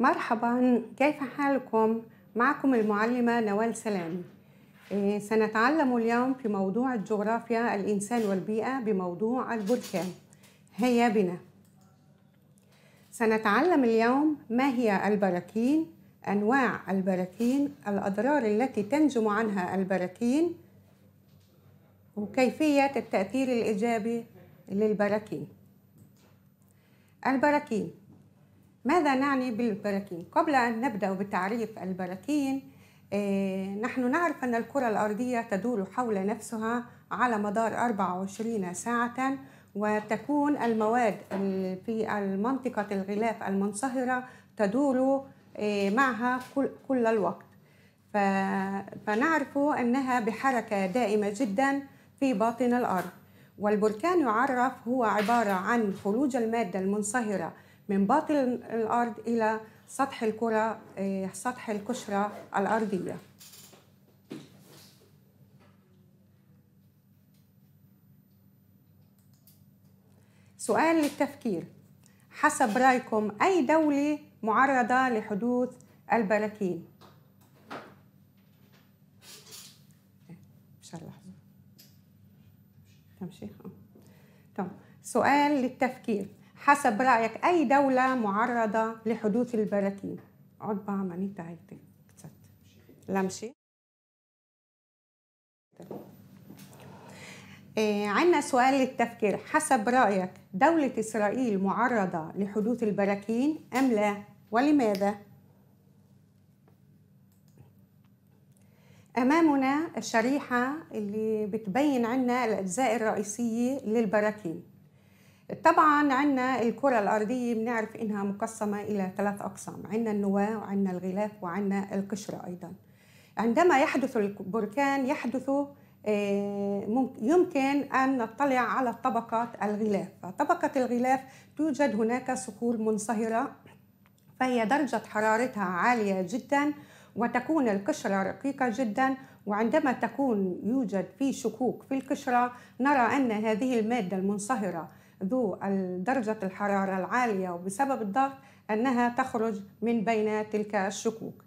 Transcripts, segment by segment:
مرحبا كيف حالكم؟ معكم المعلمة نوال سلام إيه، سنتعلم اليوم في موضوع الجغرافيا الإنسان والبيئة بموضوع البركان هيا بنا سنتعلم اليوم ما هي البراكين أنواع البراكين الأضرار التي تنجم عنها البراكين وكيفية التأثير الإيجابي للبراكين البراكين ماذا نعني بالبراكين؟ قبل أن نبدأ بتعريف البراكين آه، نحن نعرف أن الكرة الأرضية تدور حول نفسها على مدار 24 ساعة وتكون المواد في المنطقة الغلاف المنصهرة تدور آه، معها كل الوقت فنعرف أنها بحركة دائمة جدا في باطن الأرض والبركان يعرف هو عبارة عن خروج المادة المنصهرة من باطن الأرض إلى سطح الكرة إيه، سطح القشرة الأرضية سؤال للتفكير حسب رأيكم أي دولة معرضة لحدوث البراكين؟ مش تمشي؟ آه. سؤال للتفكير حسب رأيك أي دولة معرضة لحدوث البراكين عضبة ماني تايتة لمشي إيه عندنا سؤال للتفكير حسب رأيك دولة إسرائيل معرضة لحدوث البراكين أم لا ولماذا؟ أمامنا الشريحة اللي بتبين عنا الأجزاء الرئيسية للبراكين طبعا عندنا الكرة الأرضية بنعرف إنها مقسمة إلى ثلاث أقسام عندنا النواة وعندنا الغلاف وعندنا القشرة أيضا عندما يحدث البركان يحدث آه، يمكن أن نطلع على طبقة الغلاف طبقة الغلاف توجد هناك صخور منصهرة فهي درجة حرارتها عالية جدا وتكون القشرة رقيقة جدا وعندما تكون يوجد في شكوك في القشرة نرى أن هذه المادة المنصهرة ذو درجة الحرارة العالية وبسبب الضغط أنها تخرج من بين تلك الشكوك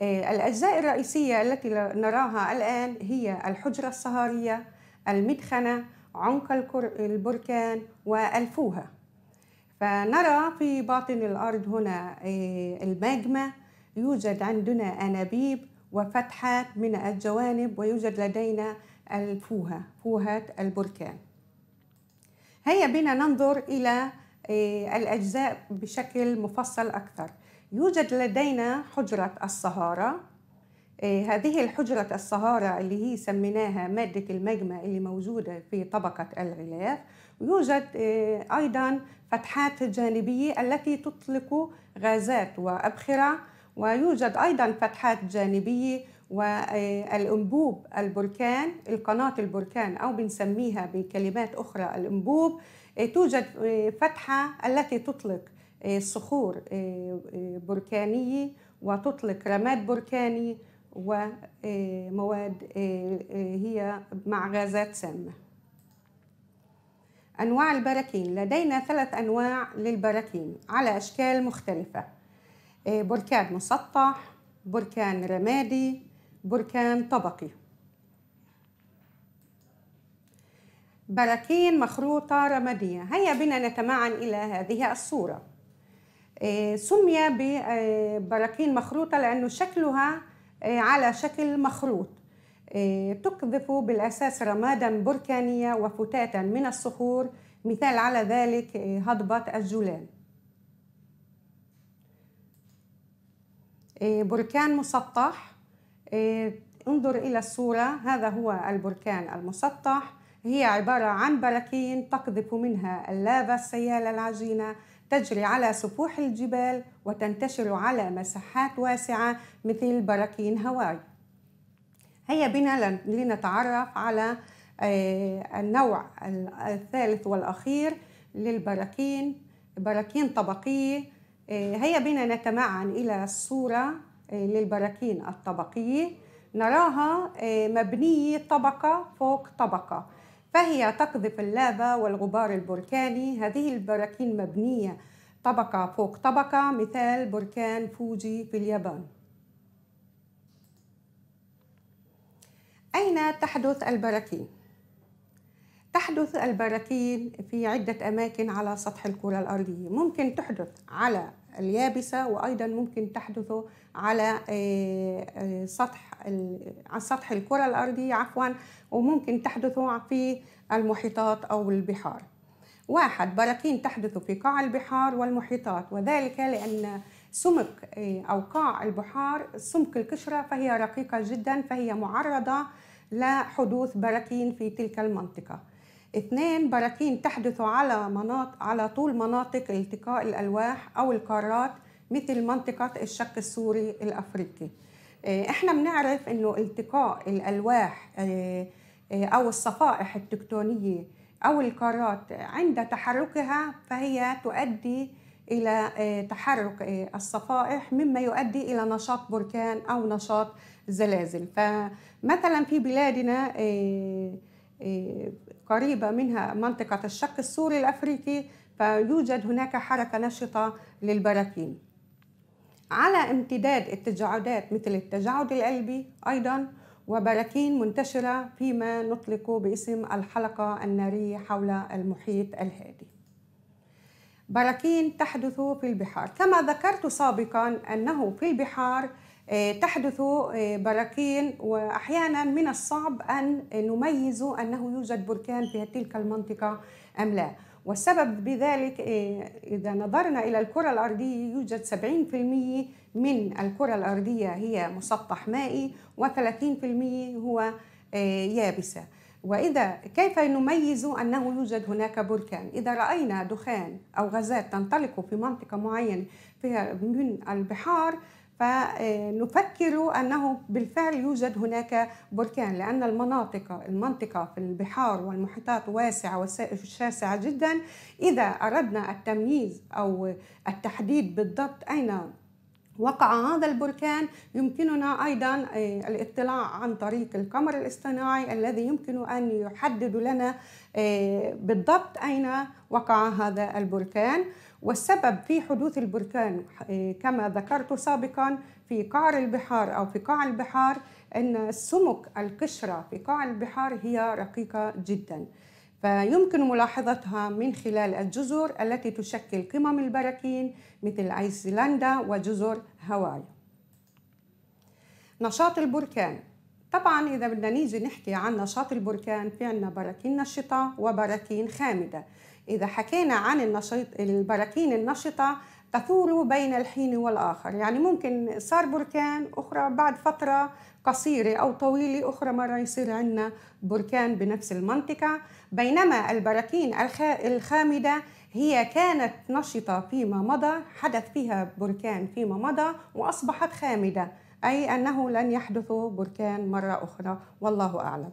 آه، الأجزاء الرئيسية التي نراها الآن هي الحجرة الصهارية المدخنة عنق البركان والفوهة فنرى في باطن الأرض هنا آه، الماجما يوجد عندنا أنابيب وفتحات من الجوانب ويوجد لدينا الفوهة فوهة البركان هيا بنا ننظر إلى إيه، الأجزاء بشكل مفصل أكثر يوجد لدينا حجرة الصهارة إيه، هذه الحجرة الصهارة اللي هي سميناها مادة المجمى اللي موجودة في طبقة الغلاف ويوجد إيه، أيضا فتحات جانبية التي تطلق غازات وأبخرة ويوجد أيضا فتحات جانبية والانبوب البركان القناة البركان أو بنسميها بكلمات أخرى الانبوب آه، توجد آه، فتحة التي تطلق آه، صخور بركانية وتطلق رماد بركاني ومواد هي مع غازات سامة أنواع البراكين لدينا ثلاث أنواع للبراكين على أشكال مختلفة بركان مسطح بركان رمادي بركان طبقي براكين مخروطة رمادية هيا بنا نتمعن إلى هذه الصورة آه، سمي ببراكين آه، مخروطة لأنه شكلها آه، على شكل مخروط تقذف بالأساس رمادا بركانية وفتاتا من الصخور مثال على ذلك هضبة الجولان بركان مسطح إيه، انظر إلى الصورة هذا هو البركان المسطح هي عبارة عن براكين تقذف منها اللافا السيالة العجينة تجري على سفوح الجبال وتنتشر على مساحات واسعة مثل براكين هاواي هيا بنا لنتعرف على إيه، النوع الثالث والأخير للبراكين براكين طبقية إيه، هيا بنا نتمعن إلى الصورة إيه، للبراكين الطبقية نراها إيه، مبنية طبقة فوق طبقة فهي تقذف اللافا والغبار البركاني هذه البراكين مبنية طبقة فوق طبقة مثال بركان فوجي في اليابان أين تحدث البراكين؟ تحدث البراكين في عدة أماكن على سطح الكرة الأرضية ممكن تحدث على اليابسة وأيضا ممكن تحدث على آه، آه، سطح على سطح الكرة الأرضية عفوا وممكن تحدث في المحيطات أو البحار واحد براكين تحدث في قاع البحار والمحيطات وذلك لأن سمك آه، أو قاع البحار سمك القشرة فهي رقيقة جدا فهي معرضة لحدوث براكين في تلك المنطقة اثنين براكين تحدث على مناطق على طول مناطق التقاء الالواح او القارات مثل منطقه الشق السوري الافريقي آه، احنا بنعرف انه التقاء الالواح آه، آه، او الصفائح التكتونيه او القارات عند تحركها فهي تؤدي الى تحرك الصفائح مما يؤدي الى نشاط بركان او نشاط زلازل فمثلا في بلادنا قريبة منها منطقة الشق السوري الأفريقي فيوجد هناك حركة نشطة للبراكين على امتداد التجاعدات مثل التجاعد القلبي أيضا وبراكين منتشرة فيما نطلق باسم الحلقة النارية حول المحيط الهادي براكين تحدث في البحار كما ذكرت سابقا أنه في البحار آه، تحدث آه، براكين واحيانا من الصعب ان نميز انه يوجد بركان في تلك المنطقه ام لا والسبب بذلك آه، اذا نظرنا الى الكره الارضيه يوجد 70% من الكره الارضيه هي مسطح مائي و30% هو يابسه واذا كيف نميز انه يوجد هناك بركان اذا راينا دخان او غازات تنطلق في منطقه معينه فيها من البحار فنفكر أنه بالفعل يوجد هناك بركان لأن المناطق المنطقة في البحار والمحيطات واسعة وشاسعة جدا إذا أردنا التمييز أو التحديد بالضبط أين وقع هذا البركان يمكننا ايضا آه، الاطلاع عن طريق القمر الاصطناعي الذي يمكن ان يحدد لنا آه، بالضبط اين وقع هذا البركان والسبب في حدوث البركان إيه، كما ذكرت سابقا في قعر البحار أو في قاع البحار أن سمك القشرة في قاع البحار هي رقيقة جدا فيمكن ملاحظتها من خلال الجزر التي تشكل قمم البراكين مثل أيسلندا وجزر هاواي نشاط البركان طبعا إذا بدنا نيجي نحكي عن نشاط البركان في عنا براكين نشطة وبراكين خامدة إذا حكينا عن النشيط البراكين النشطة تثور بين الحين والآخر يعني ممكن صار بركان أخرى بعد فترة قصيرة أو طويلة أخرى مرة يصير عندنا بركان بنفس المنطقة بينما البراكين الخامدة هي كانت نشطة فيما مضى حدث فيها بركان فيما مضى وأصبحت خامدة أي أنه لن يحدث بركان مرة أخرى والله أعلم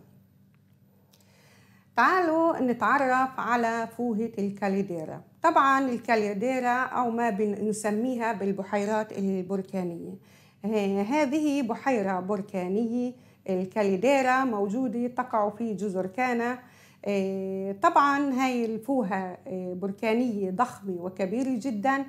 تعالوا نتعرف على فوهة الكاليديرا طبعا الكاليديرا أو ما بنسميها بالبحيرات البركانية آه، هذه بحيرة بركانية الكاليديرا موجودة تقع في جزر كانا آه، طبعا هاي الفوهة آه، بركانية ضخمة وكبيرة جدا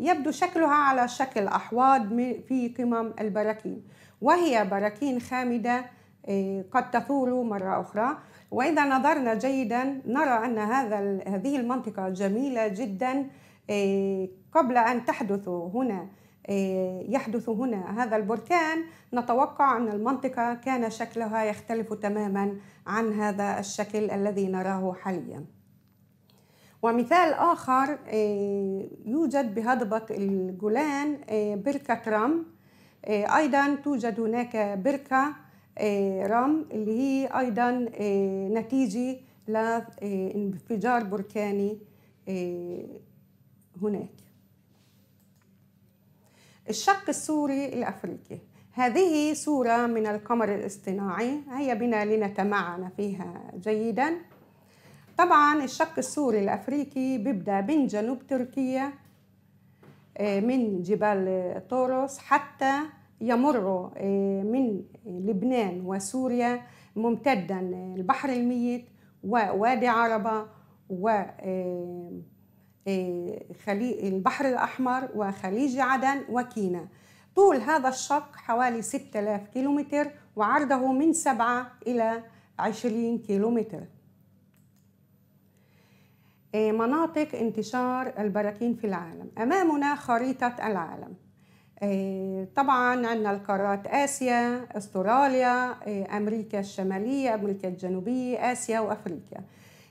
يبدو شكلها على شكل أحواض في قمم البراكين وهي براكين خامدة آه، قد تثور مرة أخرى وإذا نظرنا جيدا نرى أن هذا هذه المنطقة جميلة جدا آه، قبل أن تحدث هنا آه، يحدث هنا هذا البركان نتوقع أن المنطقة كان شكلها يختلف تماما عن هذا الشكل الذي نراه حالياً ومثال آخر آه، يوجد بهضبة الجولان آه، بركة رم آه، أيضا توجد هناك بركة رم اللي هي أيضا نتيجة لانفجار بركاني هناك الشق السوري الأفريقي هذه صورة من القمر الاصطناعي هيا بنا لنتمعن فيها جيداً طبعا الشق السوري الأفريقي بيبدأ من جنوب تركيا آه، من جبال آه، طورس حتى يمر آه، من لبنان وسوريا ممتدا البحر الميت ووادي عربة و البحر الأحمر وخليج عدن وكينا طول هذا الشق حوالي 6000 كيلومتر وعرضه من 7 إلى 20 كيلومتر إيه، مناطق انتشار البراكين في العالم أمامنا خريطة العالم إيه، طبعا عندنا القارات آسيا أستراليا إيه، أمريكا الشمالية أمريكا الجنوبية آسيا وأفريقيا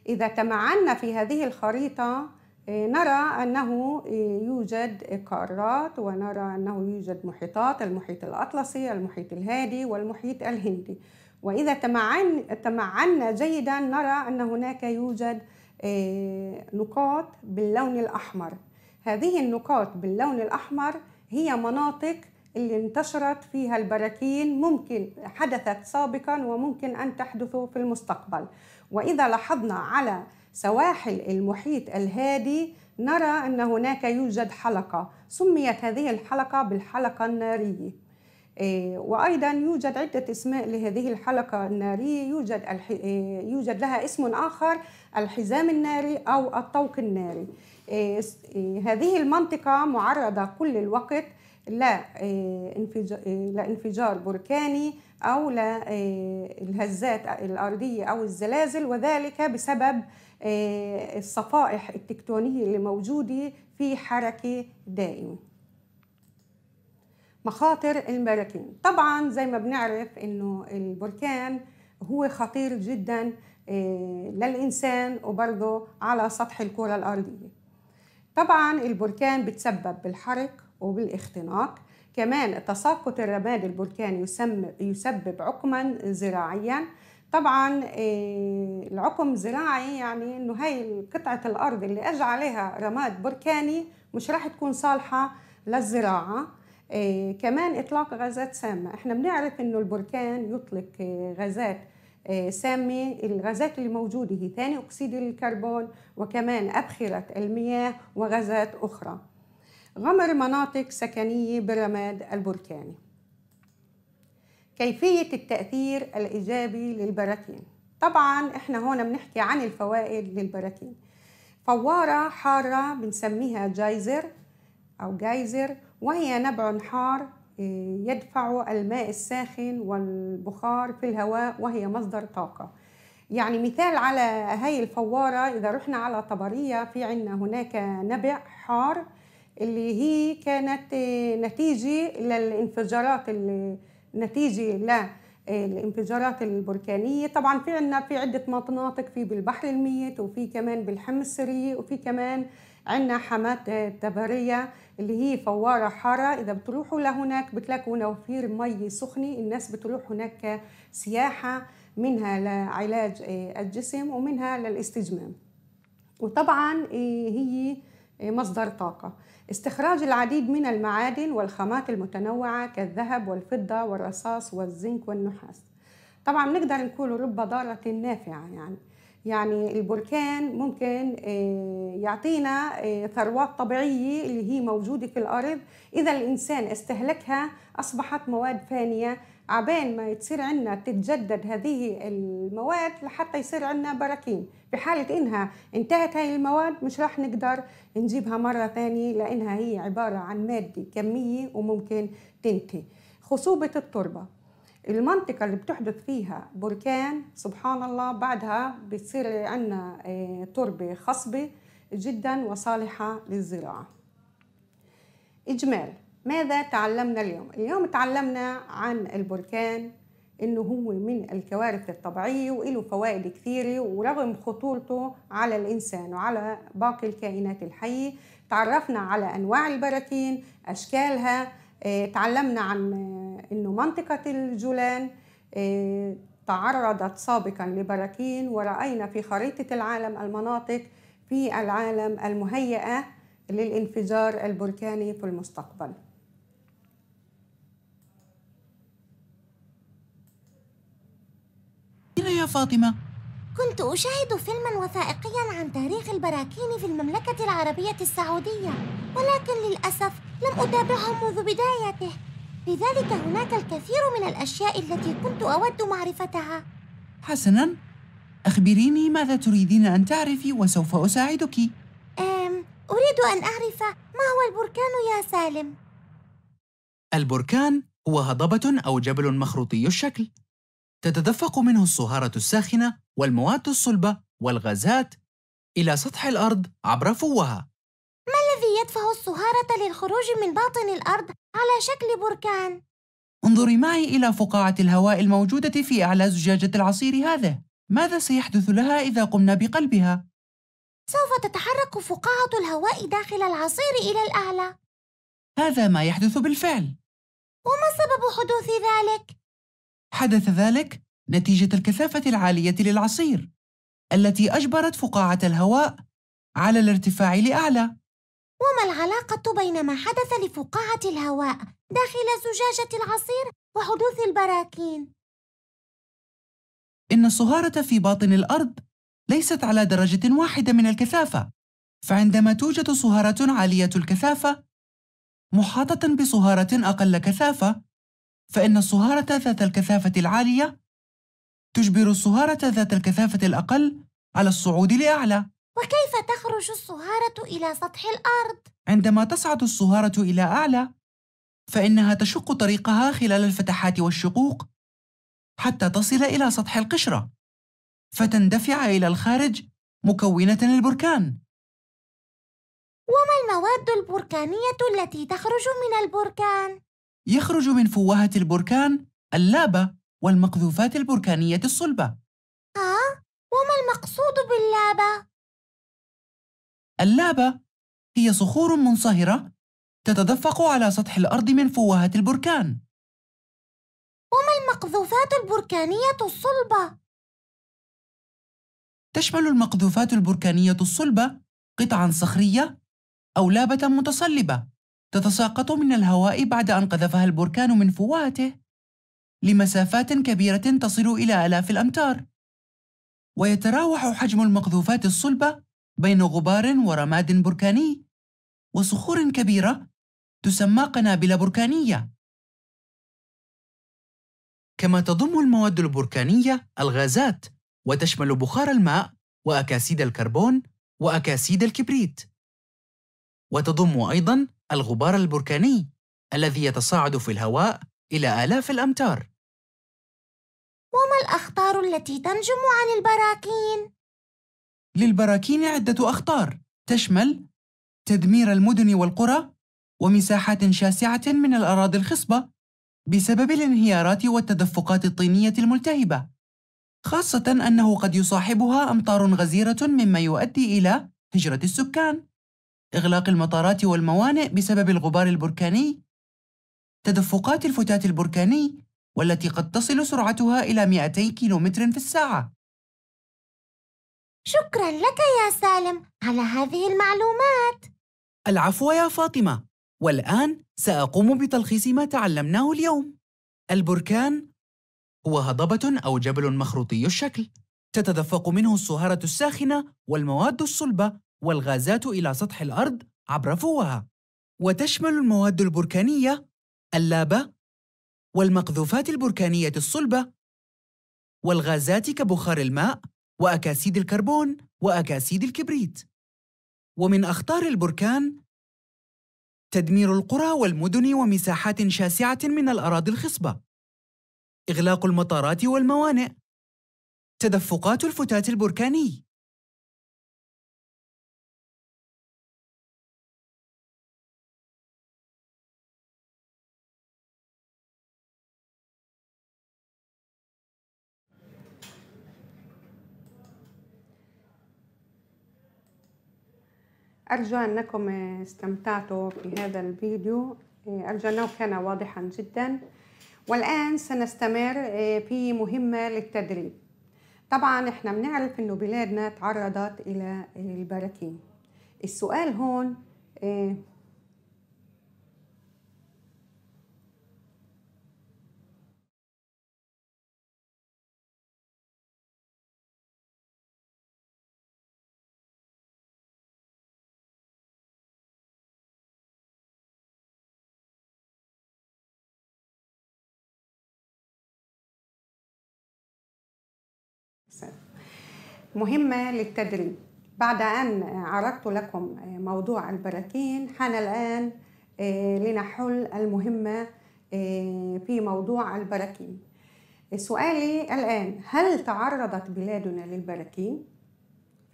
إذا تمعنا في هذه الخريطة نرى أنه يوجد قارات ونرى أنه يوجد محيطات المحيط الأطلسي المحيط الهادي والمحيط الهندي وإذا تمعن تمعنا جيدا نرى أن هناك يوجد آه، نقاط باللون الأحمر هذه النقاط باللون الأحمر هي مناطق اللي انتشرت فيها البراكين ممكن حدثت سابقا وممكن أن تحدث في المستقبل وإذا لاحظنا على سواحل المحيط الهادي نرى أن هناك يوجد حلقة سميت هذه الحلقة بالحلقة النارية إيه، وأيضا يوجد عدة أسماء لهذه الحلقة النارية يوجد, إيه، يوجد لها اسم آخر الحزام الناري أو الطوق الناري إيه، هذه المنطقة معرضة كل الوقت لانفجار بركاني أو للهزات الأرضية أو الزلازل وذلك بسبب الصفائح التكتونية اللي موجودة في حركة دائمة مخاطر البراكين طبعا زي ما بنعرف انه البركان هو خطير جدا آه، للإنسان وبرضه على سطح الكرة الأرضية طبعا البركان بتسبب بالحرق وبالاختناق كمان تساقط الرماد البركاني يسبب عقما زراعيا طبعا آه، العقم الزراعي يعني انه هاي قطعه الارض اللي اجى عليها رماد بركاني مش راح تكون صالحه للزراعه إيه، كمان اطلاق غازات سامه احنا بنعرف انه البركان يطلق إيه، غازات إيه، سامة الغازات اللي موجودة هي ثاني أكسيد الكربون وكمان أبخرة المياه وغازات أخرى غمر مناطق سكنية بالرماد البركاني كيفية التأثير الإيجابي للبراكين طبعا احنا هون بنحكي عن الفوائد للبراكين فوارة حارة بنسميها جايزر أو جايزر وهي نبع حار آه، يدفع الماء الساخن والبخار في الهواء وهي مصدر طاقة يعني مثال على هاي الفوارة إذا رحنا على طبرية في عنا هناك نبع حار اللي هي كانت آه، نتيجة للانفجارات نتيجة للانفجارات آه، البركانية طبعا في عنا في عدة مناطق في بالبحر الميت وفي كمان بالحمصري وفي كمان عنا حمات تبرية اللي هي فوارة حارة إذا بتروحوا لهناك بتلاقوا نوافير مي سخنة الناس بتروح هناك سياحة منها لعلاج آه، الجسم ومنها للاستجمام وطبعا آه، هي آه، مصدر طاقة استخراج العديد من المعادن والخامات المتنوعة كالذهب والفضة والرصاص والزنك والنحاس طبعا بنقدر نقول رب ضارة نافعة يعني يعني البركان ممكن آه، يعطينا آه، ثروات طبيعية اللي هي موجودة في الأرض إذا الإنسان استهلكها أصبحت مواد فانية عبين ما تصير عندنا تتجدد هذه المواد لحتى يصير عندنا براكين في حالة إنها انتهت هاي المواد مش راح نقدر نجيبها مرة ثانية لأنها هي عبارة عن مادة كمية وممكن تنتهي خصوبة التربة المنطقة اللي بتحدث فيها بركان سبحان الله بعدها بتصير عندنا آه، تربة خصبة جدا وصالحة للزراعة إجمال ماذا تعلمنا اليوم؟ اليوم تعلمنا عن البركان انه هو من الكوارث الطبيعيه وله فوائد كثيره ورغم خطورته على الانسان وعلى باقي الكائنات الحيه تعرفنا على انواع البراكين اشكالها آه، تعلمنا عن أنه منطقة الجولان آه، تعرضت سابقا لبراكين ورأينا في خريطة العالم المناطق في العالم المهيئة للانفجار البركاني في المستقبل يا فاطمة؟ كنت أشاهد فيلما وثائقيا عن تاريخ البراكين في المملكة العربية السعودية ولكن للأسف لم أتابعه منذ بدايته لذلك هناك الكثير من الأشياء التي كنت أود معرفتها حسناً أخبريني ماذا تريدين أن تعرفي وسوف أساعدك أم أريد أن أعرف ما هو البركان يا سالم البركان هو هضبة أو جبل مخروطي الشكل تتدفق منه الصهارة الساخنة والمواد الصلبة والغازات إلى سطح الأرض عبر فوهة يدفع الصهارة للخروج من باطن الأرض على شكل بركان انظري معي إلى فقاعة الهواء الموجودة في أعلى زجاجة العصير هذا ماذا سيحدث لها إذا قمنا بقلبها؟ سوف تتحرك فقاعة الهواء داخل العصير إلى الأعلى هذا ما يحدث بالفعل وما سبب حدوث ذلك؟ حدث ذلك نتيجة الكثافة العالية للعصير التي أجبرت فقاعة الهواء على الارتفاع لأعلى وما العلاقة بين ما حدث لفقاعة الهواء داخل زجاجة العصير وحدوث البراكين؟ إن الصهارة في باطن الأرض ليست على درجة واحدة من الكثافة، فعندما توجد صهارة عالية الكثافة محاطة بصهارة أقل كثافة، فإن الصهارة ذات الكثافة العالية تجبر الصهارة ذات الكثافة الأقل على الصعود لأعلى. وكيف تخرج الصهارة إلى سطح الأرض؟ عندما تصعد الصهارة إلى أعلى، فإنها تشق طريقها خلال الفتحات والشقوق حتى تصل إلى سطح القشرة، فتندفع إلى الخارج مكونة البركان. وما المواد البركانية التي تخرج من البركان؟ يخرج من فوهة البركان اللابة والمقذوفات البركانية الصلبة. ها؟ آه، وما المقصود باللابة؟ اللابة هي صخور منصهرة تتدفق على سطح الأرض من فوهة البركان وما المقذوفات البركانية الصلبة؟ تشمل المقذوفات البركانية الصلبة قطعا صخرية أو لابة متصلبة تتساقط من الهواء بعد أن قذفها البركان من فوهته لمسافات كبيرة تصل إلى آلاف الأمتار ويتراوح حجم المقذوفات الصلبة بين غبار ورماد بركاني وصخور كبيرة تسمى قنابل بركانية كما تضم المواد البركانية الغازات وتشمل بخار الماء وأكاسيد الكربون وأكاسيد الكبريت وتضم أيضاً الغبار البركاني الذي يتصاعد في الهواء إلى آلاف الأمتار وما الأخطار التي تنجم عن البراكين؟ للبراكين عدة أخطار تشمل تدمير المدن والقرى ومساحات شاسعة من الأراضي الخصبة بسبب الانهيارات والتدفقات الطينية الملتهبة، خاصة أنه قد يصاحبها أمطار غزيرة مما يؤدي إلى هجرة السكان، إغلاق المطارات والموانئ بسبب الغبار البركاني، تدفقات الفتات البركاني والتي قد تصل سرعتها إلى 200 كيلومتر في الساعة. شكرا لك يا سالم على هذه المعلومات العفو يا فاطمة والآن سأقوم بتلخيص ما تعلمناه اليوم البركان هو هضبة أو جبل مخروطي الشكل تتدفق منه السهرة الساخنة والمواد الصلبة والغازات إلى سطح الأرض عبر فوهة وتشمل المواد البركانية اللابة والمقذوفات البركانية الصلبة والغازات كبخار الماء وأكاسيد الكربون وأكاسيد الكبريت ومن أخطار البركان تدمير القرى والمدن ومساحات شاسعة من الأراضي الخصبة إغلاق المطارات والموانئ تدفقات الفتات البركاني أرجو أنكم استمتعتوا بهذا الفيديو إيه، أرجو أنه كان واضحا جدا والآن سنستمر إيه، في مهمة للتدريب طبعا احنا بنعرف انه بلادنا تعرضت الى البراكين السؤال هون إيه، مهمة للتدريب بعد أن عرضت لكم موضوع البراكين حان الآن آه، لنحل المهمة آه، في موضوع البراكين سؤالي الآن هل تعرضت بلادنا للبراكين؟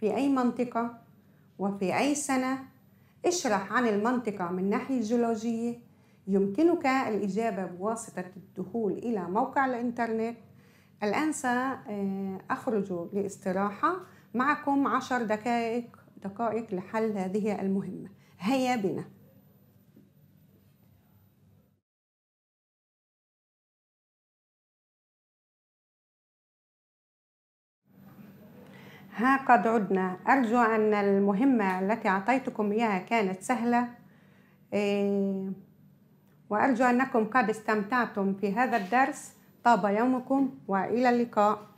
في أي منطقة؟ وفي أي سنة؟ اشرح عن المنطقة من ناحية الجيولوجية يمكنك الإجابة بواسطة الدخول إلى موقع الإنترنت الآن سأخرج لاستراحة معكم عشر دقائق دقائق لحل هذه المهمة هيا بنا ها قد عدنا أرجو أن المهمة التي أعطيتكم إياها كانت سهلة إيه، وأرجو أنكم قد استمتعتم في هذا الدرس طاب يومكم والى اللقاء